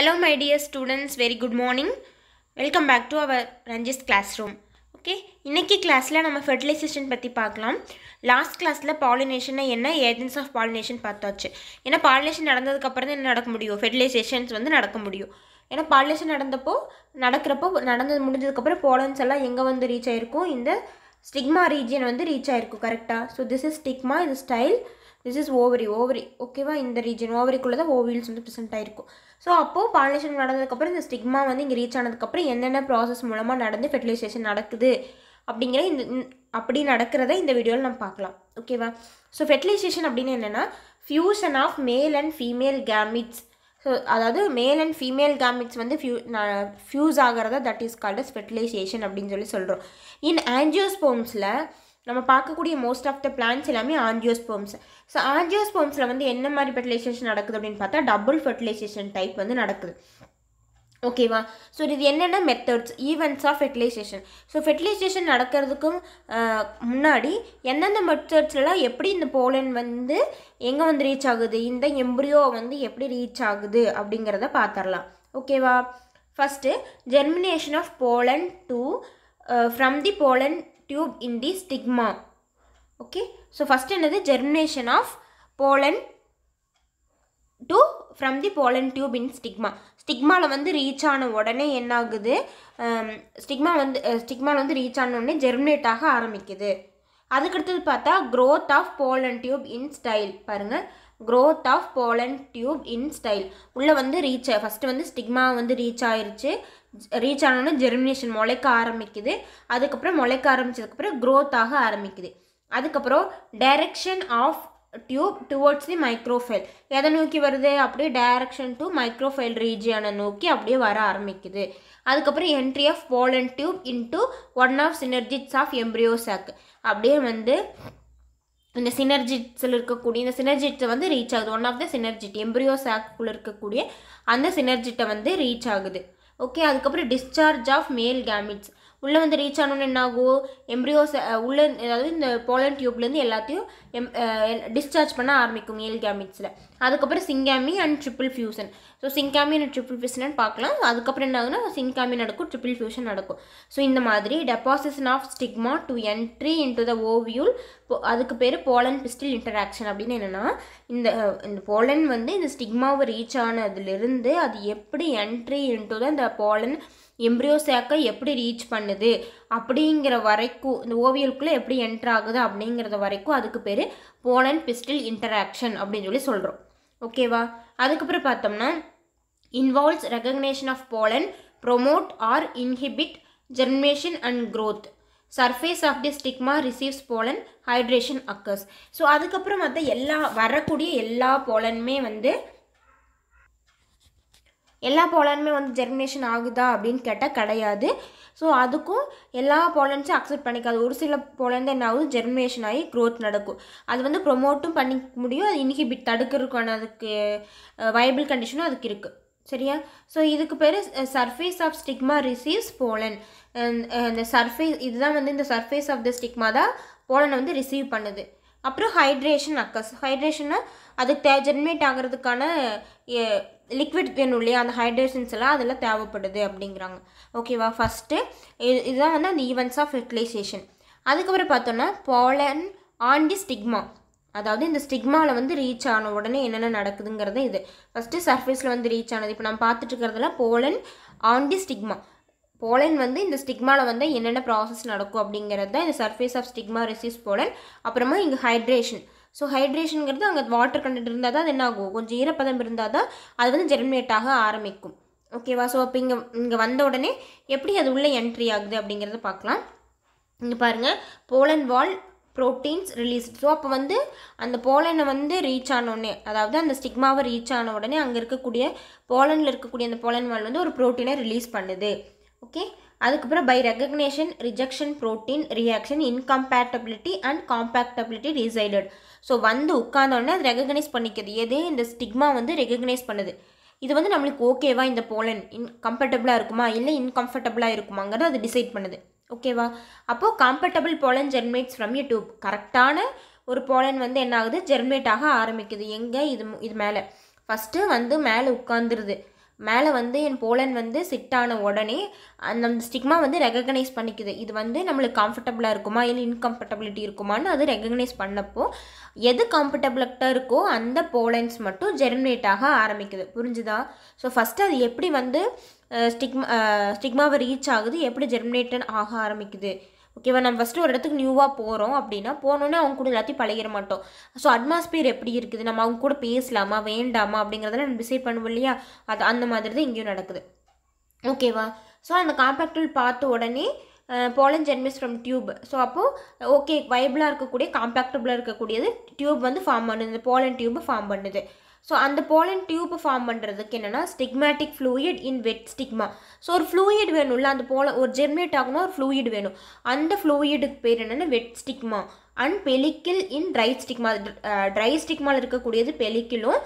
hello my students very good morning welcome welcome back அவர் our ranjis room okay இன்றைக்கி கிளாஸில் நம்ம fertilisation பற்றி பார்க்கலாம் லாஸ்ட் கிளாஸில் பாலினேஷனை என்ன ஏஜென்ஸ் ஆஃப் பாலினேஷன் பார்த்தாச்சு ஏன்னா பாலினேஷன் நடந்ததுக்கப்புறம் தான் என்ன நடக்க முடியும் ஃபெர்டிலைசேஷன்ஸ் வந்து நடக்க முடியும் ஏன்னா பாலினேஷன் நடந்தப்போ நடக்கிறப்போ நடந்தது முடிஞ்சதுக்கப்புறம் போலன்ஸ் எல்லாம் எங்கே வந்து ரீச் ஆகிருக்கும் இந்த ஸ்டிக்மா ரீஜியன் வந்து ரீச் ஆகிருக்கும் கரெக்டாக ஸோ திஸ் இஸ் ஸ்டிக்மா இது style this is ovary ovary ஓகேவா இந்த ரீஜன் ஓவரிக்குள்ளே தான் ஓவியல்ஸ் வந்து ப்ரெசென்ட் ஆகிருக்கும் ஸோ அப்போது பாலினேஷன் நடந்ததுக்கப்புறம் இந்த ஸ்டிக்மா வந்து இங்கே ரீச் ஆனதுக்கப்புறம் என்னென்ன ப்ராசஸ் மூலமாக நடந்து ஃபெர்டிலைசேஷன் நடக்குது அப்படிங்கிற இந்த அப்படி நடக்கிறத இந்த வீடியோவில் நம்ம பார்க்கலாம் ஓகேவா ஸோ ஃபெர்டிலைசேஷன் அப்படின்னு என்னென்னா fusion of male and female gametes so அதாவது மேல் அண்ட் ஃபீமேல் கேமிட்ஸ் வந்து ஃபியூ ஃபியூஸ் ஆகிறத that is called as fertilization அப்படின்னு சொல்லி சொல்கிறோம் இன் ஆன்ஜியோஸ்போம்ஸில் நம்ம பார்க்கக்கூடிய மோஸ்ட் ஆஃப் த பிளான்ஸ் எல்லாமே ஆன்ஜியோஸ்போம்ஸ் ஸோ ஆஞ்சியோஸ்போம்ஸில் வந்து என்ன மாதிரி ஃபெர்டிலைசேஷன் நடக்குது அப்படின்னு பார்த்தா டபுள் ஃபெர்டிலைசேஷன் டைப் வந்து நடக்குது ஓகேவா ஸோ இது என்னென்ன methods events of fertilization so fertilization நடக்கிறதுக்கும் முன்னாடி எந்தெந்த மெத்தட்ஸ்லாம் எப்படி இந்த போலன் வந்து எங்கே வந்து ரீச் ஆகுது இந்த எம்ப்ரியோ வந்து எப்படி ரீச் ஆகுது அப்படிங்கிறத பார்த்துடலாம் ஓகேவா first germination of pollen to from the pollen tube in the stigma okay so first என்னது germination of pollen to from the pollen tube in stigma ஸ்டிக்மாவில் வந்து ரீச் ஆன உடனே என்ன ஆகுது ஸ்டிக்மா வந்து ஸ்டிக்மாவில் வந்து ரீச் ஆன உடனே ஜெர்மினேட் ஆக ஆரம்பிக்குது அதுக்கடுத்தது பார்த்தா growth of pollen tube in style பாருங்கள் growth of pollen tube in style உள்ளே வந்து ரீச் ஃபஸ்ட்டு வந்து ஸ்டிக்மா வந்து ரீச் ஆயிடுச்சு ரீச் ஆனோடனே ஜெர்மினேஷன் முளைக்க ஆரம்பிக்குது அதுக்கப்புறம் முளைக்க ஆரம்பித்ததுக்கப்புறம் க்ரோத் ஆக ஆரம்பிக்குது அதுக்கப்புறம் direction of tube towards the micropyle எதை நோக்கி வருது அப்படியே டைரக்ஷன் டு மைக்ரோஃபைல் ரீஜியனை நோக்கி அப்படியே வர ஆரம்பிக்குது அதுக்கப்புறம் entry of pollen tube into one of synergids of embryo sac அப்படியே வந்து இந்த சினர்ஜிட்ஸில் இருக்கக்கூடிய இந்த சினர்ஜிட்ஸை வந்து ரீச் ஆகுது one of the synergid embryo சாக்குள்ளே இருக்கக்கூடிய அந்த சினர்ஜிட்டை வந்து ரீச் ஆகுது ஓகே அதுக்கப்புறம் டிஸ்சார்ஜ் ஆஃப் மேல் கேமிட்ஸ் உள்ளே வந்து ரீச் ஆனோன்னு என்ன எம்ப்ரியோஸ் உள்ளே அதாவது இந்த போலன் டியூப்லேருந்து எல்லாத்தையும் எம் டிஸ்சார்ஜ் பண்ண ஆரம்பிக்கும் மேல் கேமிட்ஸில் அதுக்கப்புறம் syngamy and triple fusion so syngamy and triple fusion பார்க்கலாம் அதுக்கப்புறம் என்ன ஆகுதுன்னா சிங்காமி நடக்கும் ட்ரிபிள் ஃபியூஷன் நடக்கும் ஸோ இந்த மாதிரி deposition of stigma to entry to the ovule அதுக்கு பேர் போலன் பிஸ்டில் இன்டராக்ஷன் அப்படின்னு என்னென்னா இந்த இந்த போலன் வந்து இந்த ஸ்டிக்மாவை ரீச் ஆனதுலேருந்து அது எப்படி என்ட்ரி இன்ட்டு தான் இந்த போலன் எம்ப்ரியோ சேக்கை எப்படி ரீச் பண்ணுது அப்படிங்கிற வரைக்கும் இந்த ஓவியலுக்குள்ளே எப்படி என்ட்ராகுது அப்படிங்கிறத வரைக்கும் அதுக்கு பேர் போலன் பிஸ்டில் இன்டராக்ஷன் அப்படின்னு சொல்லி சொல்கிறோம் ஓகேவா அதுக்கப்புறம் பார்த்தோம்னா involves recognition of pollen promote or inhibit germination and growth surface of the stigma receives pollen hydration occurs so அதுக்கப்புறம் மற்ற எல்லா வரக்கூடிய எல்லா போலனுமே வந்து எல்லா போலனுமே வந்து ஜெர்மினேஷன் ஆகுதா அப்படின்னு கேட்டால் கிடையாது ஸோ அதுக்கும் எல்லா போலன்ஸும் அக்செப்ட் பண்ணிக்காது ஒரு சில போலந்து என்ன ஆகுது ஜெர்மினேஷன் ஆகி க்ரோத் நடக்கும் அது வந்து ப்ரொமோட்டும் பண்ணிக்க முடியும் அது இன்ஹிபிட் தடுக்கிறதுக்கான அதுக்கு வைபிள் கண்டிஷனும் அதுக்கு இருக்குது சரியா ஸோ இதுக்கு பேர் surface of stigma receives pollen இந்த சர்ஃபேஸ் இதுதான் வந்து இந்த சர்ஃபேஸ் ஆஃப் த ஸ்டிக்மா தான் போலனை வந்து ரிசீவ் பண்ணுது அப்புறம் ஹைட்ரேஷன் அக்கஸ் ஹைட்ரேஷன்னா அதுக்கு ஜென்மேட் ஆகிறதுக்கான லிக்விட் வேணும் இல்லையா அந்த ஹைட்ரேஷன்ஸ் எல்லாம் அதில் தேவைப்படுது அப்படிங்கிறாங்க ஓகேவா ஃபஸ்ட்டு இது இதுதான் வந்து அந்த ஈவெண்ட்ஸ் ஆஃப் ஃபெர்டிலைசேஷன் அதுக்கப்புறம் பார்த்தோன்னா பாலன் ஆண்டி ஸ்டிக்மா அதாவது இந்த ஸ்டிக்மாவில் வந்து ரீச் ஆன உடனே என்னென்ன நடக்குதுங்கிறது இது ஃபஸ்ட்டு சர்ஃபேஸில் வந்து ரீச் ஆனது இப்போ நம்ம பார்த்துட்டு இருக்கிறதுல போலன் ஆண்டி ஸ்டிக்மா போலன் வந்து இந்த ஸ்டிக்மாவில் வந்து என்னென்ன ப்ராசஸ் நடக்கும் அப்படிங்கிறது தான் இந்த surface of stigma receives pollen அப்புறமா இங்கே ஹைட்ரேஷன் ஸோ ஹைட்ரேஷனுங்கிறது அங்கே வாட்டர் கண்டென்ட் இருந்தால் தான் அது என்ன ஆகும் கொஞ்சம் ஈரப்பதம் இருந்தால் தான் அது வந்து ஜெர்மினேட் ஆக ஆரம்பிக்கும் ஓகேவா ஸோ அப்போ இங்கே இங்கே வந்த உடனே எப்படி அது உள்ளே என்ட்ரி ஆகுது அப்படிங்கிறத பார்க்கலாம் இங்கே பாருங்கள் pollen wall proteins release so அப்போ வந்து அந்த போலனை வந்து ரீச் ஆனோடனே அதாவது அந்த ஸ்டிக்மாவை ரீச் ஆன உடனே அங்கே இருக்கக்கூடிய போலனில் இருக்கக்கூடிய அந்த போலன் வால் வந்து ஒரு ப்ரோட்டீனை ரிலீஸ் பண்ணுது ஓகே அதுக்கப்புறம் by recognition rejection protein reaction incompatibility and compatibility resided so வந்து உட்காந்தோடனே அது ரெகக்னைஸ் பண்ணிக்கிறது எதே இந்த ஸ்டிக்மா வந்து ரெகக்னைஸ் பண்ணுது இது வந்து நம்மளுக்கு ஓகேவா இந்த போலன் இன் கம்ஃபர்டபுளாக இருக்குமா இல்லை இன்கம்ஃபர்டபுளாக இருக்குமாங்கிறத அது டிசைட் பண்ணுது ஓகேவா அப்போது comfortable pollen germinates from you tube கரெக்டான ஒரு போலன் வந்து என்ன ஆகுது ஜெர்மினேட் ஆக ஆரம்பிக்குது எங்கே இது இது மேலே ஃபஸ்ட்டு வந்து மேலே உட்காந்துருது மேலே வந்து என் போலன் வந்து சிட் ஆன உடனே அந்த ஸ்டிக்மா வந்து ரெகக்னைஸ் பண்ணிக்குது இது வந்து நம்மளுக்கு கம்ஃபர்டபுளாக இருக்குமா இல்லை இன்கம்ஃபர்டபிலிட்டி இருக்குமான்னு அது ரெகக்னைஸ் பண்ணப்போ எது கம்ஃபர்டபுளாக இருக்கோ அந்த போலன்ஸ் மட்டும் ஜெர்மினேட் ஆக ஆரம்பிக்குது புரிஞ்சுதா ஸோ ஃபஸ்ட்டு அது எப்படி வந்து ஸ்டிக்மா ஸ்டிக்மாவை ரீச் ஆகுது எப்படி ஜெர்மினேட்டன் ஆக ஆரம்பிக்குது ஓகேவா நம்ம ஃபஸ்ட்டு ஒரு இடத்துக்கு நியூவாக போகிறோம் அப்படின்னா போனோன்னே அவங்க கூட எல்லாத்தையும் பழகிட மாட்டோம் ஸோ அட்மாஸ்பியர் எப்படி இருக்குது நம்ம அவங்க கூட பேசலாமா வேண்டாமா அப்படிங்கிறதெல்லாம் நம்ம டிசைட் பண்ணுவோம் இல்லையா அது அந்த மாதிரி தான் இங்கேயும் நடக்குது ஓகேவா ஸோ அந்த காம்பேக்டில் பார்த்த உடனே pollen germinates from tube so அப்போது ஓகே வைபிளாக இருக்கக்கூடிய காம்பேக்டபுளாக இருக்கக்கூடியது டியூப் வந்து ஃபார்ம் பண்ணுது போலன் டியூப் ஃபார்ம் பண்ணுது ஸோ அந்த போலன் டியூப் ஃபார்ம் பண்ணுறதுக்கு என்னென்னா stigmatic fluid in wet stigma so ஒரு ஃப்ளூயிட் வேணும்ல அந்த போல ஒரு ஜெர்மினேட் ஆகணும் ஒரு ஃப்ளூயிட் வேணும் அந்த ஃப்ளூயிடுக்கு பேர் என்னென்னா wet stigma and pellicle in dry stigma dry ஸ்டிக்மாவில் இருக்கக்கூடியது பெலிக்கிலும்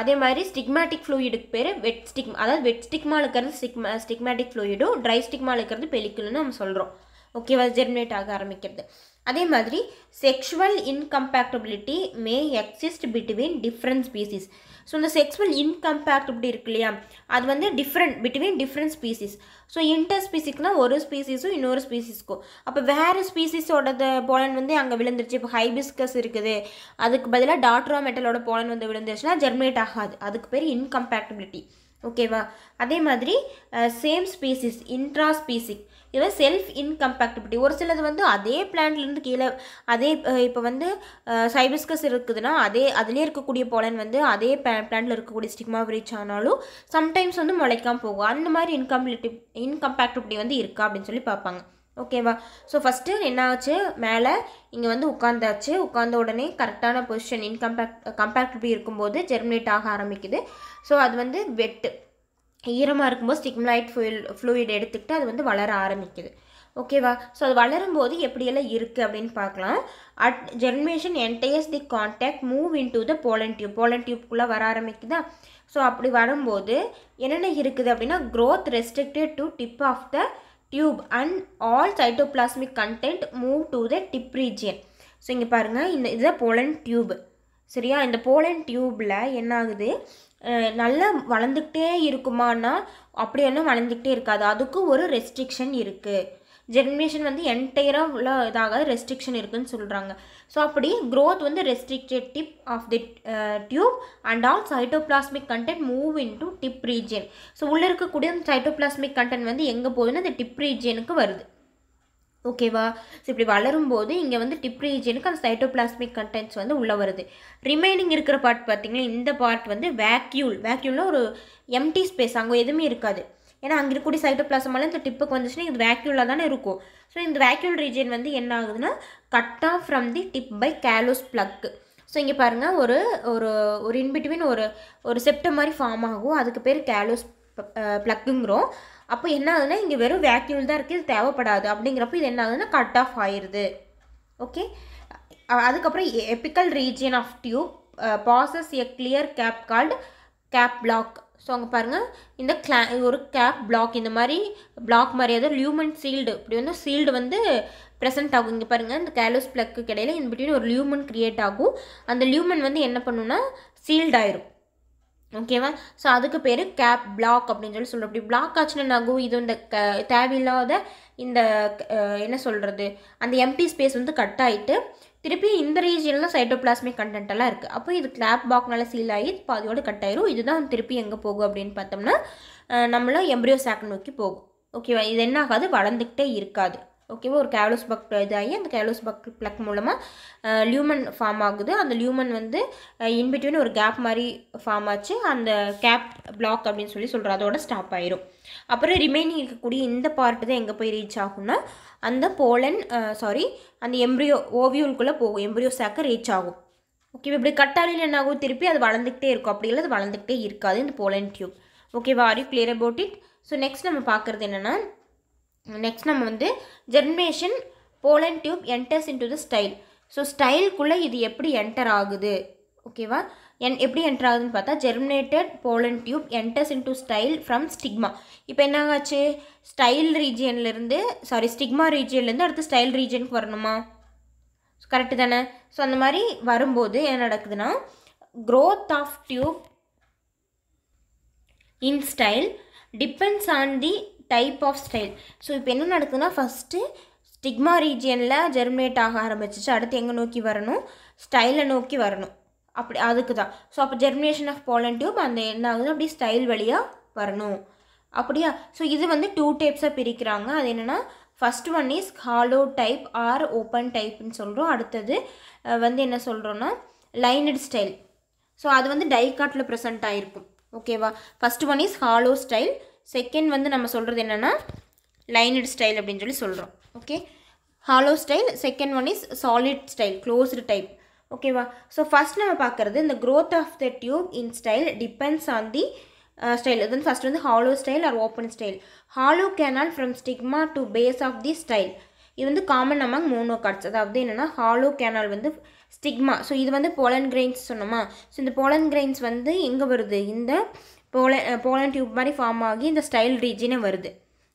அதே மாதிரி ஸ்டிக்மேட்டிக் ஃப்ளூயிடுக்கு பேர் வெட் ஸ்டிக் அதாவது வெட் ஸ்டிக்மாவில் இருக்கிறது ஸ்டிக்மா ஸ்டிக்மேட்டிக் ஃப்ளூயிடும் ட்ரை ஸ்டிக்மாவில் இருக்கிறது பெலிக்கில்னு நம்ம சொல்கிறோம் ஓகேவா ஜெர்மினேட் ஆக ஆரம்பிக்கிறது அதே மாதிரி sexual incompatibility may exist between different species so இந்த செக்ஸுவல் இன்கம்பேக்டபிலிட்டி இருக்கு இல்லையா அது வந்து different between different species so இன்டர் ஸ்பீசிக்னால் ஒரு ஸ்பீசிஸும் இன்னொரு ஸ்பீசிஸ்க்கும் அப்போ வேறு ஸ்பீசிஸோடது போலன் வந்து அங்கே விழுந்துருச்சு இப்போ ஹைபிஸ்கஸ் இருக்குது அதுக்கு பதிலாக டாட்ரா மெட்டலோட போலன் வந்து விழுந்துருச்சுன்னா ஜெர்மேட் ஆகாது அதுக்கு பேர் இன்கம்பேக்டபிலிட்டி ஓகேவா அதே மாதிரி சேம் ஸ்பீசிஸ் இன்ட்ரா ஸ்பீசிக் இதுவே செல்ஃப் இன்கம்பேக்டபிலிட்டி ஒரு சிலது வந்து அதே பிளான்ட்லேருந்து கீழே அதே இப்போ வந்து சைபிஸ்கஸ் இருக்குதுன்னா அதே அதிலே இருக்கக்கூடிய போலன் வந்து அதே பிளான்ட்டில் இருக்கக்கூடிய ஸ்டிக்மா ரீச் ஆனாலும் சம்டைம்ஸ் வந்து முளைக்காமல் போகும் அந்த மாதிரி இன்கம்ப்ளிட்டி இன்கம்பேக்டபிலிட்டி வந்து இருக்கா அப்படின்னு சொல்லி பார்ப்பாங்க ஓகேவா ஸோ ஃபஸ்ட்டு என்ன ஆச்சு மேலே இங்கே வந்து உட்காந்தாச்சு உட்காந்த உடனே கரெக்டான பொசிஷன் இன்கம்பேக்ட் கம்பேக்டிபிள் இருக்கும்போது ஜெர்மினேட் ஆக ஆரம்பிக்குது ஸோ அது வந்து வெட்டு ஈரமாக இருக்கும்போது ஸ்டிக்மலைட் ஃபுயில் ஃப்ளூயிட் எடுத்துக்கிட்டு அது வந்து வளர ஆரம்பிக்குது ஓகேவா ஸோ அது வளரும் போது எப்படியெல்லாம் இருக்குது அப்படின்னு பார்க்கலாம் at germination enters the contact move in to the pollen tube pollen டியூப்குள்ளே வர ஆரம்பிக்குதா ஸோ அப்படி வரும்போது என்னென்ன இருக்குது அப்படின்னா growth restricted to tip of the tube and all cytoplasmic content move to the tip region so இங்கே பாருங்கள் இந்த இதுதான் போலன் டியூப் சரியா இந்த போலன் டியூப்பில் என்ன ஆகுது நல்லா வளர்ந்துக்கிட்டே இருக்குமான்னா அப்படி ஒன்றும் வளர்ந்துக்கிட்டே இருக்காது அதுக்கு ஒரு ரெஸ்ட்ரிக்ஷன் இருக்குது ஜெர்மினேஷன் வந்து என்டையராக உள்ள இதாக ரெஸ்ட்ரிக்ஷன் இருக்குதுன்னு சொல்கிறாங்க ஸோ அப்படி க்ரோத் வந்து restricted tip of the tube and all cytoplasmic content move in to tip region so உள்ளே இருக்கக்கூடிய சைட்டோபிளாஸ்மிக் கண்டென்ட் வந்து எங்கே போகுதுன்னா அந்த டிப் ரீஜியனுக்கு வருது ஓகேவா ஸோ இப்படி வளரும் போது இங்கே வந்து டிப் ரீஜனுக்கு அந்த சைட்டோபிளாஸ்மிக் கண்டென்ட்ஸ் வந்து உள்ளே வருது ரிமைனிங் இருக்கிற பார்ட் பார்த்திங்கன்னா இந்த பார்ட் வந்து வேக்யூல் வேக்யூல்னா ஒரு எம்டி ஸ்பேஸ் அங்கே எதுவுமே இருக்காது ஏன்னா அங்கே இருக்கக்கூடிய சைட்டோபிளாசமெல்லாம் இந்த டிப்புக்கு வந்துச்சுன்னா இது வேக்யூலாக தானே இருக்கும் ஸோ இந்த வேக்யூல் ரீஜன் வந்து என்ன ஆகுதுன்னா cut off from the tip by callose plug so இங்கே பாருங்கள் ஒரு ஒரு ஒரு இன்பிட்வீன் ஒரு ஒரு செப்டம் மாதிரி ஃபார்ம் ஆகும் அதுக்கு பேர் கேலோஸ் ப்ளக்குங்கிறோம் அப்போ என்ன ஆகுதுன்னா இங்கே வெறும் வேக்யூல் தான் இருக்குது இது தேவைப்படாது அப்படிங்கிறப்ப இது என்ன ஆகுதுன்னா கட் ஆஃப் ஆயிடுது ஓகே அதுக்கப்புறம் apical region of tube passes a clear cap called cap block so அங்கே பாருங்கள் இந்த கிளா ஒரு கேப் பிளாக் இந்த மாதிரி பிளாக் மாதிரி அதாவது லியூமன் சீல்டு இப்படி வந்து சீல்டு வந்து ப்ரெசென்ட் ஆகும் இங்கே பாருங்கள் இந்த கேலோஸ் பிளக்கு கிடையில இன் ஒரு லியூமன் க்ரியேட் ஆகும் அந்த லியூமன் வந்து என்ன பண்ணுன்னா சீல்ட் ஓகேவா ஸோ அதுக்கு பேர் கேப் பிளாக் அப்படின்னு சொல்லி சொல்கிறோம் அப்படி பிளாக் ஆச்சுன்னா நாகும் இது இந்த க தேவையில்லாத இந்த என்ன சொல்கிறது அந்த எம்டி ஸ்பேஸ் வந்து கட் ஆகிட்டு திருப்பி இந்த ரீஜியனில் சைட்டோபிளாஸ்மிக் கண்டென்ட்டெல்லாம் இருக்குது அப்போ இது கிளாப் பாக்னால சீல் ஆகி பாதியோடு கட் ஆயிரும் இதுதான் திருப்பி எங்கே போகும் அப்படின்னு பார்த்தோம்னா நம்மளும் எம்ப்ரியோ சாக் நோக்கி போகும் ஓகேவா இது என்ன ஆகாது வளர்ந்துக்கிட்டே இருக்காது ஓகேவா ஒரு கேலோஸ் பக் இதாகி அந்த கேலோஸ் பக் பிளக் மூலமாக லியூமன் ஃபார்ம் ஆகுது அந்த லியூமன் வந்து இன்பிட்வீன் ஒரு கேப் மாதிரி ஃபார்ம் ஆச்சு அந்த கேப் பிளாக் அப்படின்னு சொல்லி சொல்கிற அதோட ஸ்டாப் ஆயிரும் அப்புறம் ரிமைனிங் இருக்கக்கூடிய இந்த பார்ட்டு தான் எங்கே போய் ரீச் ஆகும்னா அந்த போலன் சாரி அந்த எம்ப்ரியோ ஓவியூலுக்குள்ளே போகும் எம்ப்ரியோ சாக்கை ரீச் ஆகும் ஓகேவா இப்படி கட்டாளியில் என்ன ஆகும் திருப்பி அது வளர்ந்துக்கிட்டே இருக்கும் அப்படி இல்லை அது வளர்ந்துக்கிட்டே இருக்காது இந்த போலன் டியூப் ஓகேவா are you clear about it so next நம்ம பார்க்குறது என்னென்னா நெக்ஸ்ட் நம்ம வந்து generation pollen tube enters in to the style so ஸ்டைல்குள்ளே இது எப்படி என்டர் ஆகுது ஓகேவா என் எப்படி என்டர் ஆகுதுன்னு பார்த்தா germinated pollen tube enters to style from stigma இப்போ என்ன ஸ்டைல் ரீஜியன்லேருந்து சாரி ஸ்டிக்மா ரீஜியன்லேருந்து அடுத்து ஸ்டைல் ரீஜியனுக்கு வரணுமா கரெக்டு தானே ஸோ அந்த மாதிரி வரும்போது என்ன நடக்குதுன்னா growth of tube in style depends on the type of style so இப்போ என்ன நடக்குதுன்னா ஃபஸ்ட்டு ஸ்டிக்மா ரீஜியனில் ஜெர்மினேட் ஆக ஆரம்பிச்சிச்சு அடுத்து எங்கே நோக்கி வரணும் ஸ்டைலை நோக்கி வரணும் அப்படி அதுக்கு தான் ஸோ அப்போ ஜெர்மினேஷன் ஆஃப் போலன் டியூப் அந்த என்ன ஆகுது அப்படி ஸ்டைல் வழியாக வரணும் அப்படியா ஸோ இது வந்து டூ டைப்ஸாக பிரிக்கிறாங்க அது என்னென்னா first one is hollow type or open டைப்னு சொல்கிறோம் அடுத்தது வந்து என்ன சொல்கிறோன்னா லைனட் ஸ்டைல் ஸோ அது வந்து டைகாட்டில் ப்ரெசென்ட் ஆகிருக்கும் ஓகேவா first one is hollow style second வந்து நம்ம சொல்கிறது என்னென்னா லைனட் ஸ்டைல் அப்படின்னு சொல்லி சொல்கிறோம் okay hollow style second one is solid style closed type ஓகேவா ஸோ ஃபஸ்ட் நம்ம பார்க்குறது இந்த growth of the tube in style depends on the style இது வந்து ஃபஸ்ட் வந்து hollow style or open style hollow canal from stigma to base of the style இது வந்து common among monocots அதாவது என்னென்னா ஹாலோ கேனால் வந்து ஸ்டிக்மா ஸோ இது வந்து போலன் கிரெயின்ஸ் சொன்னோமா ஸோ இந்த போலன் கிரெயின்ஸ் வந்து எங்கே வருது இந்த போலன் போலன் டியூப் மாதிரி ஃபார்ம் ஆகி இந்த ஸ்டைல் ரீஜினே வருது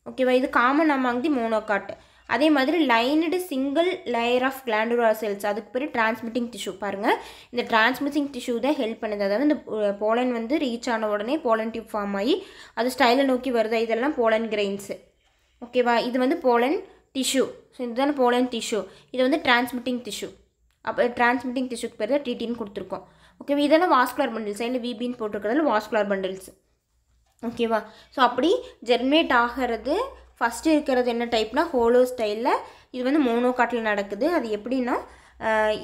ஓகேவா இது காமன் தி மோனோகாட் அதே மாதிரி lined single layer of glandular cells அதுக்கு பேர் டிரான்ஸ்மிட்டிங் டிஷ்யூ பாருங்கள் இந்த டிரான்ஸ்மிட்டிங் டிஷ்யூ தான் ஹெல்ப் பண்ணுது அதாவது இந்த போலன் வந்து ரீச் ஆன உடனே போலன் டியூப் ஃபார்ம் ஆகி அது ஸ்டைலை நோக்கி வருது இதெல்லாம் போலன் கிரெயின்ஸு ஓகேவா இது வந்து போலன் டிஷ்யூ ஸோ இதுதான் போலன் டிஷ்யூ இது வந்து டிரான்ஸ்மிட்டிங் டிஷ்யூ அப்போ டிரான்ஸ்மிட்டிங் டிஷ்யூக்கு பேர் தான் டிடின்னு கொடுத்துருக்கோம் ஓகேவா இதெல்லாம் வாஸ்குலர் பண்டில்ஸ் இல்லை விபின்னு போட்டிருக்கிறது வாஸ்குலர் பண்டில்ஸ் ஓகேவா ஸோ அப்படி ஜெர்மேட் ஆகிறது ஃபஸ்ட்டு இருக்கிறது என்ன டைப்னா ஹோலோ ஸ்டைலில் இது வந்து மோனோகாட்டில் நடக்குது அது எப்படின்னா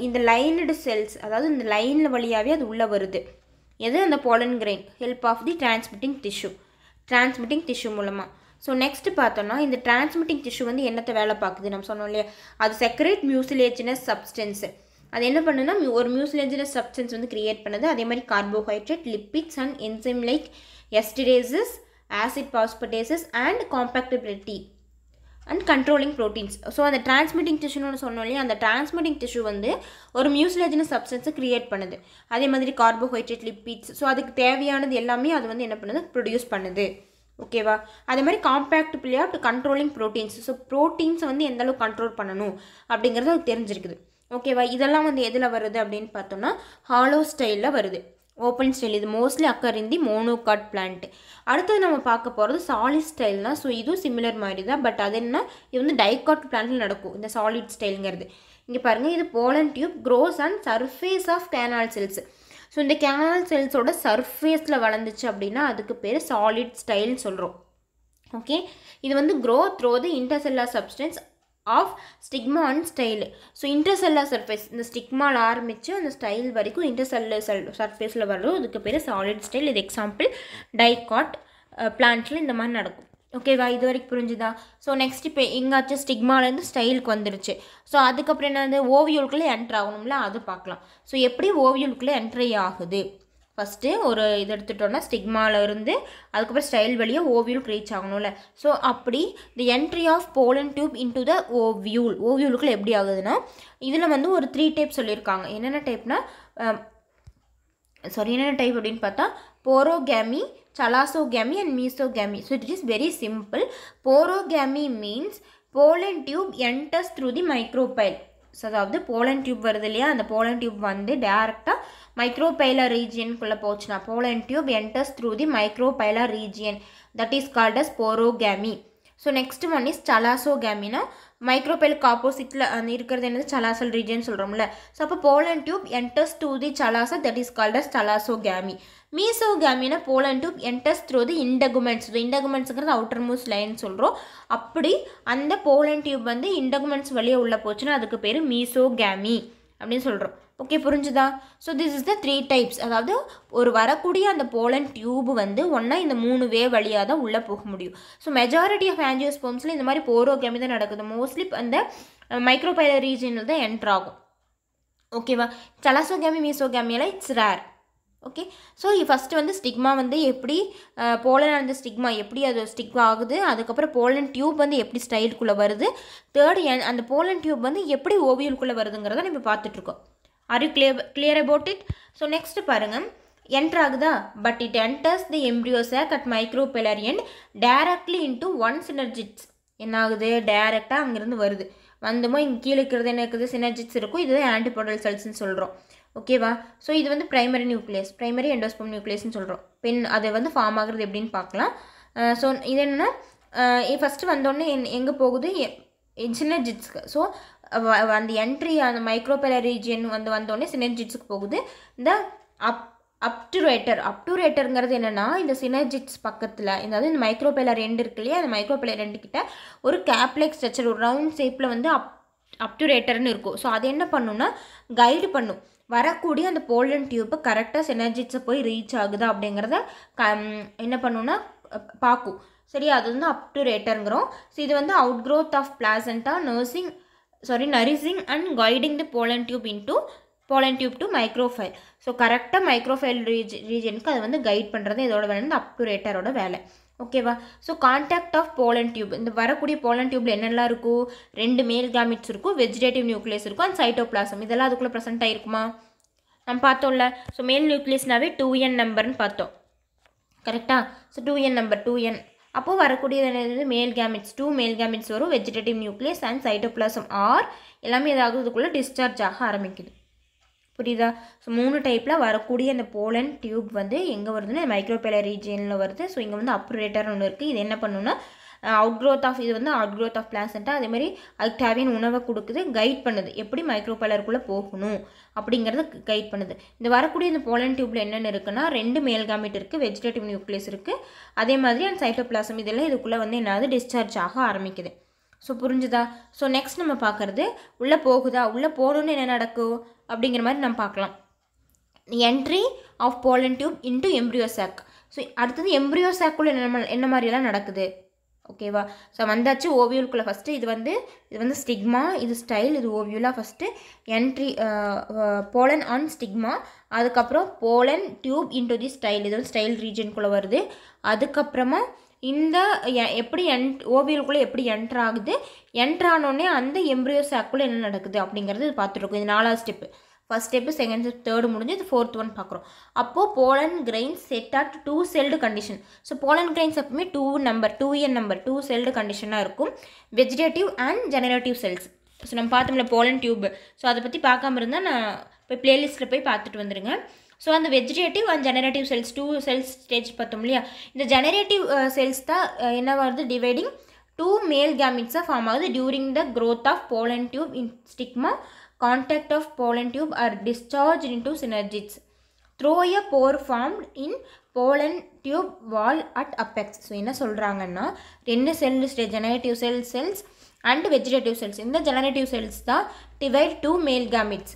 இந்த லைனடு செல்ஸ் அதாவது இந்த லைனில் வழியாகவே அது உள்ளே வருது எது அந்த pollen grain help of the transmitting tissue transmitting tissue மூலமாக ஸோ நெக்ஸ்ட் பார்த்தோன்னா இந்த டிரான்ஸ்மிட்டிங் டிஷ்யூ வந்து என்னத்தை வேலை பார்க்குது நம்ம சொன்னோம் இல்லையா அது செக்ரேட் மியூசிலேஜினஸ் சப்ஸ்டன்ஸு அது என்ன பண்ணுன்னா ஒரு மியூசிலஜினஸ் சப்ஸ்டன்ஸ் வந்து கிரியேட் பண்ணுது அதே மாதிரி carbohydrate lipids and enzyme like esterases acid phosphatases and compatibility and controlling proteins so அந்த டிரான்ஸ்மிட்டிங் டிஷ்யூன்னு சொன்னோம் இல்லையா அந்த டிரான்ஸ்மிட்டிங் டிஷ்யூ வந்து ஒரு மியூசிலேஜின சப்ஸ்டன்ஸை க்ரியேட் பண்ணுது அதே மாதிரி கார்போஹைட்ரேட் லிப்பிட்ஸ் ஸோ அதுக்கு தேவையானது எல்லாமே அது வந்து என்ன பண்ணுது ப்ரொடியூஸ் பண்ணுது ஓகேவா அதே மாதிரி compact player to controlling proteins so ப்ரோட்டீன்ஸை வந்து எந்தளவுக்கு கண்ட்ரோல் பண்ணணும் அப்படிங்கிறது அது தெரிஞ்சிருக்குது ஓகேவா இதெல்லாம் வந்து எதில் வருது அப்படின்னு பார்த்தோம்னா ஹாலோ ஸ்டைலில் வருது ஓப்பன் ஸ்டைல் இது மோஸ்ட்லி அக்கரிந்தி மோனோகாட் பிளான்ட் அடுத்தது நம்ம பார்க்க போகிறது சாலிட் ஸ்டைல் தான் ஸோ இதுவும் சிமிலர் மாதிரி தான் பட் அது என்ன இது வந்து டைகாட் பிளான்ட்டில் நடக்கும் இந்த சாலிட் ஸ்டைலுங்கிறது இங்கே பாருங்கள் இது pollen tube grows and surface of canal cells so இந்த கேனால் செல்ஸோட சர்ஃபேஸில் வளர்ந்துச்சு அப்படின்னா அதுக்கு பேர் சாலிட் ஸ்டைல்னு சொல்கிறோம் ஓகே இது வந்து grow through the intercellular substance of stigma and style so intercellular surface இந்த ஸ்டிக்மாவில் ஆரம்பித்து அந்த ஸ்டைல் வரைக்கும் இன்டர்செல்லர் சல் சர்ஃபேஸில் வர்றோம் இதுக்கு பேர் சாலிட் ஸ்டைல் இது எக்ஸாம்பிள் டைகாட் பிளான்ட்ஸில் இந்த மாதிரி நடக்கும் ஓகேவா இது வரைக்கும் புரிஞ்சுதா ஸோ நெக்ஸ்ட் இப்போ எங்காச்சும் ஸ்டிக்மாலேருந்து ஸ்டைலுக்கு வந்துருச்சு ஸோ அதுக்கப்புறம் என்னது ஓவியலுக்குள்ளே என்ட்ரு ஆகணும்ல அது பார்க்கலாம் ஸோ எப்படி ஓவியலுக்குள்ளே என்ட்ரி ஆகுது ஃபஸ்ட்டு ஒரு இது எடுத்துட்டோம்னா ஸ்டிக்மாவில் இருந்து அதுக்கப்புறம் ஸ்டைல் வழியாக ஓவியூல் ரீச் ஆகணும்ல ஸோ அப்படி the entry of pollen tube into the ovule ஓவியூலுக்குள்ள எப்படி ஆகுதுன்னா இதில் வந்து ஒரு த்ரீ டைப் சொல்லியிருக்காங்க என்னென்ன டைப்னா சாரி um, என்னென்ன டைப் அப்படின்னு பார்த்தா porogamy chalazogamy and mesogamy so it is very simple porogamy means pollen tube enters through the micropyle so அதாவது போலன் டியூப் வருது இல்லையா அந்த போலன் டியூப் வந்து டேரெக்டாக மைக்ரோபைலர் ரீஜியனுக்குள்ளே போச்சுன்னா pollen tube enters through the micropylar region that is called as porogamy so next one is டலாசோகேமினா மைக்ரோபேலுக்கு ஆப்போசிட்டில் இருக்கிறது என்னது சலாசல் ரீஜன் சொல்கிறோம்ல ஸோ அப்போ pollen tube enters to the chalaza that is called as chalazogamy மீசோ கேமினா pollen tube enters through the integuments இண்டகுமெண்ட்ஸுங்கிறது அவுட்டர் மூஸ் லைன் சொல்கிறோம் அப்படி அந்த போலன் டியூப் வந்து இண்டகுமெண்ட்ஸ் வழியாக உள்ளே போச்சுன்னா அதுக்கு பேர் மீசோ கேமி அப்படின்னு சொல்கிறோம் ஓகே புரிஞ்சுதா so this is the three types அதாவது ஒரு வரக்கூடிய அந்த போலன் டியூப் வந்து ஒன்றா இந்த மூணு வே வழியாக தான் உள்ளே போக முடியும் ஸோ மெஜாரிட்டி ஆஃப் ஆன்ஜியோஸ்போம்ஸில் இந்த மாதிரி போரோகிராமி தான் நடக்குது மோஸ்ட்லி அந்த மைக்ரோபைல ரீஜனில் தான் என்ட்ரு ஆகும் ஓகேவா சலாசோகேமி மீசோகேமியெல்லாம் it's rare okay so first வந்து ஸ்டிக்மா வந்து எப்படி போலன் அந்த ஸ்டிக்மா எப்படி அது ஸ்டிக் ஆகுது அதுக்கப்புறம் போலன் டியூப் வந்து எப்படி ஸ்டைலுக்குள்ளே வருது தேர்ட் அந்த போலன் டியூப் வந்து எப்படி ஓவியலுக்குள்ளே வருதுங்கிறத நம்ம பார்த்துட்ருக்கோம் are you clear clear about it so next பாருங்கள் என்டர் ஆகுதா but it enters the embryo sac at micropylar end directly into one synergids என்ன ஆகுது டேரெக்டாக அங்கேருந்து வருது வந்தமோ இங்கே கீழே இருக்கிறது என்ன இருக்குது சினர்ஜிட்ஸ் இருக்கும் இதுதான் ஆன்டிபாடல் செல்ஸ்னு சொல்கிறோம் ஓகேவா ஸோ இது வந்து பிரைமரி நியூக்ளியஸ் பிரைமரி எண்டோஸ்பம் நியூக்ளியஸ்னு சொல்கிறோம் பெண் அதை வந்து ஃபார்ம் ஆகுறது எப்படின்னு பார்க்கலாம் ஸோ இது என்னென்னா ஃபஸ்ட்டு வந்தோடனே என் எங்கே போகுது சினர்ஜிட்ஸ்க்கு ஸோ அந்த என்ட்ரி அந்த மைக்ரோபெல ரீஜியன் வந்து வந்தோடனே சினர்ஜிட்ஸுக்கு போகுது இந்த அப் அப்டுரேட்டர் அப்டுரேட்டருங்கிறது என்னென்னா இந்த சினர்ஜிட்ஸ் பக்கத்தில் அதாவது இந்த மைக்ரோபெலர் ரெண்டு இருக்கு இல்லையா அந்த மைக்ரோபெலர் ரெண்டு கிட்ட ஒரு கேப்லெக் ஸ்ட்ரக்சர் ஒரு ரவுண்ட் ஷேப்பில் வந்து அப் அப்டுரேட்டர்னு இருக்கும் ஸோ அது என்ன பண்ணுன்னா கைடு பண்ணும் வரக்கூடிய அந்த போல்டன் டியூப்பு கரெக்டாக சினர்ஜிட்ஸை போய் ரீச் ஆகுதா அப்படிங்கிறத க என்ன பண்ணுன்னா பார்க்கும் சரியா அது வந்து அப்டுரேட்டருங்கிறோம் ஸோ இது வந்து outgrowth of placenta nursing sorry nourishing and guiding the pollen tube into pollen tube to micropyle so கரெக்டாக மைக்ரோஃபைல் ரீஜி ரீஜனுக்கு அதை வந்து கைட் பண்ணுறது இதோட வேலை வந்து அப்டுரேட்டரோட வேலை ஓகேவா so contact of pollen tube இந்த வரக்கூடிய போலன் டியூப்பில் என்னெல்லாம் இருக்கும் ரெண்டு மேல் கிராமிட்ஸ் இருக்கும் வெஜிடேட்டிவ் நியூக்ளியஸ் இருக்கும் அண்ட் சைட்டோபிளாசம் இதெல்லாம் அதுக்குள்ளே ப்ரெசென்ட் ஆகிருக்குமா நம்ம பார்த்தோம்ல ஸோ மேல் நியூக்ளியஸ்னாவே டூ என் நம்பர்னு பார்த்தோம் கரெக்டாக so two n number two n அப்போது வரக்கூடியது male gametes two male gametes வரும் vegetative nucleus and cytoplasm are எல்லாமே இதாகிறதுக்குள்ளே டிஸ்சார்ஜ் ஆக ஆரம்பிக்குது புரியுதா ஸோ மூணு டைப்பில் வரக்கூடிய அந்த போலன் டியூப் வந்து எங்கே வருதுன்னா மைக்ரோபேல ரீஜியனில் வருது ஸோ இங்கே வந்து அப்ரேட்டர்னு ஒன்று இருக்குது இது என்ன பண்ணுன்னா அவுட்க்ரோத் ஆஃப் இது வந்து அவுட் க்ரோத் ஆஃப் பிளாசண்டா மாதிரி அக்டாவியன் உணவை கொடுக்குது கைட் பண்ணுது எப்படி மைக்ரோபலருக்குள்ளே போகணும் அப்படிங்கிறது கைட் பண்ணுது இந்த வரக்கூடிய இந்த போலன் டியூப்பில் என்னென்ன இருக்குன்னா ரெண்டு மேல்காமிட் இருக்குது வெஜிடேட்டிவ் நியூக்ளியஸ் இருக்குது அதே மாதிரி அந்த சைட்டோபிளாசம் இதெல்லாம் இதுக்குள்ளே வந்து என்னது டிஸ்சார்ஜ் ஆக ஆரம்பிக்குது ஸோ புரிஞ்சுதா ஸோ நெக்ஸ்ட் நம்ம பார்க்குறது உள்ளே போகுதா உள்ளே போகணுன்னு என்ன நடக்கும் அப்படிங்கிற மாதிரி நம்ம பார்க்கலாம் entry of pollen tube into embryo sac so அடுத்தது எம்ப்ரியோசாக்குள்ள என்ன என்ன மாதிரியெல்லாம் நடக்குது ஓகேவா ஸோ வந்தாச்சு ஓவியூலுக்குள்ளே ஃபஸ்ட்டு இது வந்து இது வந்து ஸ்டிக்மா இது ஸ்டைல் இது ஓவியூலாக first entry pollen on stigma அதுக்கப்புறம் pollen tube into the style இது வந்து ஸ்டைல் ரீஜன்குள்ளே வருது அதுக்கப்புறமா இந்த எப்படி என் ஓவியலுக்குள்ளே எப்படி என்ட்ரு ஆகுது என்ட்ரானோடனே அந்த எம்ப்ரியோ சாக்குள்ளே என்ன நடக்குது அப்படிங்கிறது பார்த்துட்ருக்கோம் இது நாலாவது step first step second step third முடிஞ்சு இது ஃபோர்த் ஒன் பார்க்குறோம் அப்போது pollen grain shed at two celled condition so pollen grains எப்பவுமே two number two n number two celled கண்டிஷனாக இருக்கும் vegetative and generative cells so நம்ம பார்த்தோம்ல போலன் டியூப் ஸோ அதை பற்றி பார்க்காம இருந்தால் நான் இப்போ ப்ளேலிஸ்ட்டில் போய் பார்த்துட்டு வந்துடுங்க ஸோ அந்த vegetative and generative cells two cells stage பார்த்தோம் இல்லையா இந்த ஜெனரேட்டிவ் செல்ஸ் தான் என்ன வருது டிவைடிங் டூ மேல் கேமிக்ஸாக ஃபார்ம் ஆகுது during the growth of pollen tube in stigma contact of pollen tube are discharged into synergids through a pore formed in pollen tube wall at apex so என்ன சொல்கிறாங்கன்னா ரெண்டு cell generative cell cells and vegetative cells இந்த generative cells தான் divide two male gametes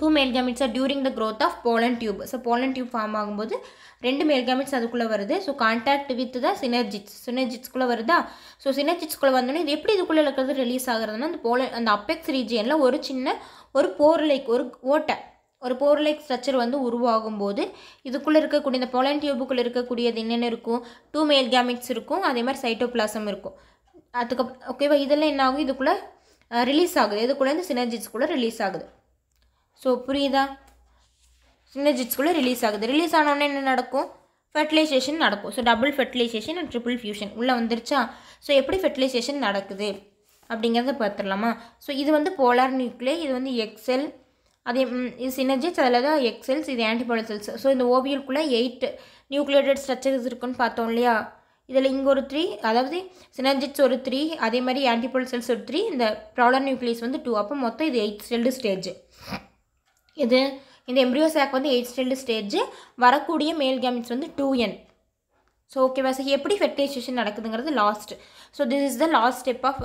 two male gametes are during the growth of pollen tube so pollen tube form ஆகும்போது ரெண்டு male gametes அதுக்குள்ளே வருது so contact with தான் synergids சினர்ஜிட்ஸ்குள்ளே வருதா so சினர்ஜிட்ஸ்குள்ளே வந்தோடனே இது எப்படி இதுக்குள்ளே இருக்கிறது ரிலீஸ் ஆகுறதுன்னா அந்த போல அந்த அப்பெக்ஸ் ரீஜியனில் ஒரு சின்ன ஒரு போர் லைக் ஒரு ஓட்டை ஒரு போர் லைக் ஸ்ட்ரக்சர் வந்து உருவாகும் போது இதுக்குள்ளே இருக்கக்கூடிய இந்த போலன் டியூபுக்குள்ளே இருக்கக்கூடியது என்னென்ன இருக்கும் டூ மேல் கேமிட்ஸ் இருக்கும் அதே மாதிரி சைட்டோபிளாசம் இருக்கும் அதுக்கப்புறம் ஓகேவா இதெல்லாம் என்ன ஆகும் இதுக்குள்ளே ரிலீஸ் ஆகுது இதுக்குள்ளே இதுக்குள்ளேருந்து சினர்ஜிஸ்குள்ளே ரிலீஸ் ஆகுது ஸோ புரியுதா சினர்ஜிட்ஸ்குள்ளே ரிலீஸ் ஆகுது ரிலீஸ் ஆனோடனே என்ன நடக்கும் ஃபெர்டிலைசேஷன் நடக்கும் so double fertilisation and triple fusion உள்ளே வந்துருச்சா ஸோ எப்படி ஃபெர்டிலைசேஷன் நடக்குது அப்படிங்கிறத பார்த்துடலாமா ஸோ இது வந்து போலார் நியூக்ளியை இது வந்து எக்ஸெல் அதே இது சினர்ஜிட்ஸ் அதில் தான் எக்ஸெல்ஸ் இது ஆன்டிபாடி செல்ஸ் ஸோ இந்த ஓவியலுக்குள்ளே எயிட்டு நியூக்ளியேட்டட் ஸ்ட்ரக்சர்ஸ் இருக்குன்னு பார்த்தோம் இல்லையா இதில் இங்கே ஒரு த்ரீ அதாவது சினர்ஜிட்ஸ் ஒரு த்ரீ அதே மாதிரி ஆன்டிபாடி செல்ஸ் ஒரு த்ரீ இந்த ப்ராலர் நியூக்ளியஸ் வந்து டூ அப்போ மொத்தம் இது எயிட் செல்டு ஸ்டேஜ் இது இந்த எம்ப்ரியோ சாக் வந்து எயிட் ஸ்டெல்டு ஸ்டேஜ் வரக்கூடிய மேல் கேமிட்ஸ் வந்து டூ என் ஸோ ஓகேவா ஸோ எப்படி ஃபெர்டிலைசேஷன் நடக்குதுங்கிறது last so this is the last step of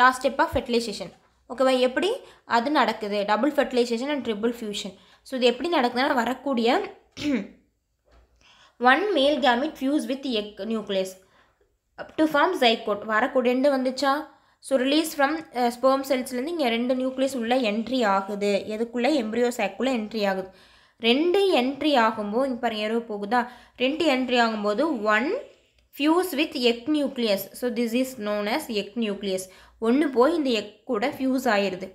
last step of fertilisation ஓகேவா எப்படி அது நடக்குது double fertilisation and triple fusion so இது எப்படி நடக்குதுன்னா வரக்கூடிய one male gamete fuse with egg nucleus to form zygote வரக்கூடிய வந்துச்சா ஸோ ரிலீஸ் ஃப்ரம் ஸ்போம் செல்ஸ்லேருந்து இங்கே ரெண்டு நியூக்ளியஸ் உள்ளே என்ட்ரி ஆகுது எதுக்குள்ளே எம்ப்ரியோசேக்குள்ளே என்ட்ரி ஆகுது ரெண்டு என்ட்ரி ஆகும்போது இப்போ எரோ போகுதா ரெண்டு என்ட்ரி ஆகும்போது one fuse with egg nucleus so this is known as egg nucleus ஒன்று போய் இந்த எக் கூட ஃபியூஸ் ஆயிடுது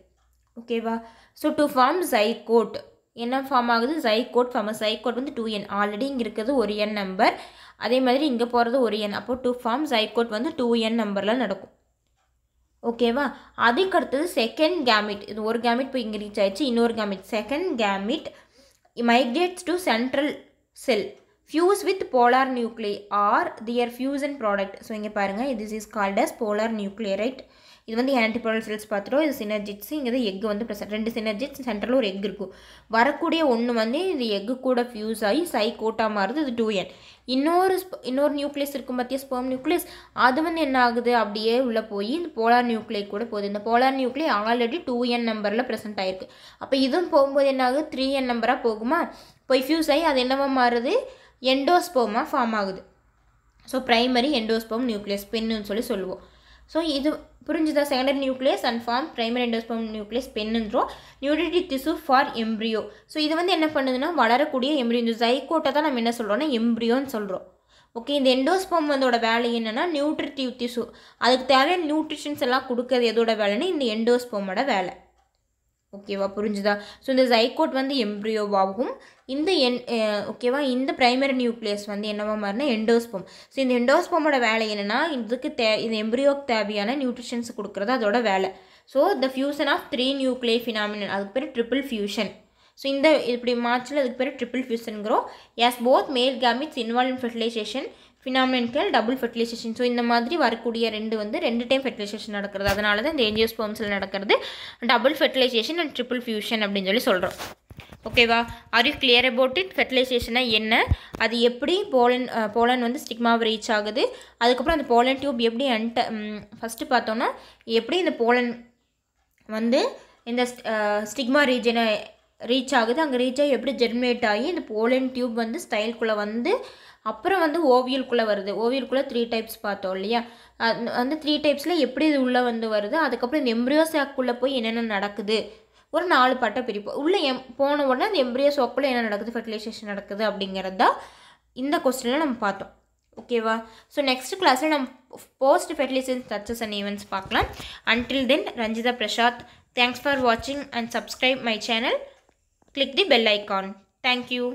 ஓகேவா ஸோ டு ஃபார்ம் ஜைகோட் என்ன ஃபார்ம் ஆகுது ஜைகோட் ஃபார்ம் ஜைகோட் வந்து டூ என் ஆல்ரெடி இங்கே இருக்கிறது ஒரு என் நம்பர் அதே மாதிரி இங்கே போகிறது ஒரு என் அப்போது டூ ஃபார்ம் ஜைகோட் வந்து டூ என் நம்பரில் நடக்கும் ஓகேவா அதுக்கடுத்தது செகண்ட் கேமிட் இது ஒரு கேமிட் போய் இங்கே ரீச் ஆயிடுச்சு இன்னொரு gamete second gamete migrates to central cell fuse with polar nuclei or their fusion product so இங்கே பாருங்கள் this is called as polar நியூக்ளியரைட் இது வந்து ஆன்டிபோடல் செல்ஸ் பார்த்துட்டோம் இது சினர்ஜிட்ஸ் இங்கே எக் வந்து ப்ரெசன்ட் ரெண்டு சினர்ஜிட்ஸ் சென்டரில் ஒரு எக் இருக்கும் வரக்கூடிய ஒன்று வந்து இது எக்கு கூட ஃபியூஸ் ஆகி சை கோட்டாக மாறுது இது டூ என் இன்னொரு இன்னொரு நியூக்ளியஸ் இருக்கும் பார்த்தியா ஸ்போம் நியூக்ளியஸ் அது வந்து என்ன ஆகுது அப்படியே உள்ளே போய் இந்த போலார் நியூக்ளியை கூட போகுது இந்த போலார் நியூக்ளியை ஆல்ரெடி டூ என் நம்பரில் ப்ரெசென்ட் ஆகிருக்கு அப்போ இதுவும் போகும்போது என்ன ஆகுது த்ரீ என் நம்பராக போகுமா போய் ஃபியூஸ் ஆகி அது என்னவா மாறுது எண்டோஸ்போமாக ஃபார்ம் ஆகுது ஸோ ப்ரைமரி எண்டோஸ்போம் நியூக்ளியஸ் பெண்ணுன்னு சொல்லி சொல்லுவோம் ஸோ இது புரிஞ்சுதா secondary nucleus and form primary endosperm nucleus பெண்ணுன்றோம் நியூடிட்டி திசு ஃபார் எம்ப்ரியோ ஸோ இது வந்து என்ன பண்ணுதுன்னா வளரக்கூடிய எம்ப்ரியோ இந்த ஜைகோட்டை தான் நம்ம என்ன சொல்கிறோம்னா எம்ப்ரியோன்னு சொல்கிறோம் ஓகே இந்த எண்டோஸ்பம் வந்தோட வேலை என்னென்னா நியூட்ரிட்டிவ் திசு அதுக்கு தேவையான நியூட்ரிஷன்ஸ் எல்லாம் கொடுக்கறது எதோட வேலைன்னா இந்த எண்டோஸ்பமோட வேலை ஓகேவா புரிஞ்சுதா ஸோ இந்த ஜைகோட் வந்து எம்ப்ரியோவாகவும் இந்த என் ஓகேவா இந்த பிரைமரி நியூக்ளியஸ் வந்து என்னவா மாதிரினா எண்டோஸ்போம் ஸோ இந்த எண்டோஸ்போமோட வேலை என்னென்னா இதுக்கு தே இந்த எம்ப்ரியோக்கு தேவையான நியூட்ரிஷன்ஸ் கொடுக்குறது அதோட வேலை so the fusion of three nuclei phenomenal அதுக்கு பேர் ட்ரிபிள் ஃபியூஷன் ஸோ இந்த இப்படி மார்ச்சில் அதுக்கு பேர் ட்ரிபிள் ஃபியூசன்கிறோம் as both male gametes involve in fertilisation ஃபினாமினன்கள் டபுள் ஃபெர்டிலைசேஷன் ஸோ இந்த மாதிரி வரக்கூடிய ரெண்டு வந்து ரெண்டு டைம் ஃபெர்டிலைசேஷன் நடக்கிறது அதனால தான் இந்த ஏஞ்சியோஸ்போம்ஸில் நடக்கிறது double fertilisation and triple fusion அப்படின்னு சொல்லி சொல்கிறோம் ஓகேவா are you clear about it ஃபெர்டிலைசேஷனாக என்ன அது எப்படி போலன் போலன் வந்து ஸ்டிக்மாவை ரீச் ஆகுது அதுக்கப்புறம் அந்த போலன் டியூப் எப்படி அன்ட ஃபஸ்ட்டு பார்த்தோன்னா எப்படி இந்த போலன் வந்து இந்த ஸ்டிக்மா ரீஜனை ரீச் ஆகுது அங்கே ரீச் ஆகி எப்படி ஜெர்மினேட் ஆகி இந்த போலன் டியூப் வந்து ஸ்டைல்குள்ளே வந்து அப்புறம் வந்து ஓவியல்குள்ளே வருது ஓவியல்குள்ளே த்ரீ டைப்ஸ் பார்த்தோம் இல்லையா அந்த த்ரீ டைப்ஸில் எப்படி இது உள்ளே வந்து வருது அதுக்கப்புறம் இந்த எம்ப்ரியோ சாக்குள்ளே போய் என்னென்ன நடக்குது ஒரு நாலு பாட்டை பிரிப்போம் உள்ளே எம் போன உடனே அந்த எம்ப்ரியோ சாக்குள்ளே என்ன நடக்குது ஃபர்டிலைசேஷன் நடக்குது அப்படிங்கிறது தான் இந்த கொஸ்டினில் நம்ம பார்த்தோம் ஓகேவா ஸோ நெக்ஸ்ட் கிளாஸில் நம்ம post fertilisation success and events பார்க்கலாம் until then Ranjitha Prasad thanks for வாட்சிங் and subscribe my channel click the bell icon thank you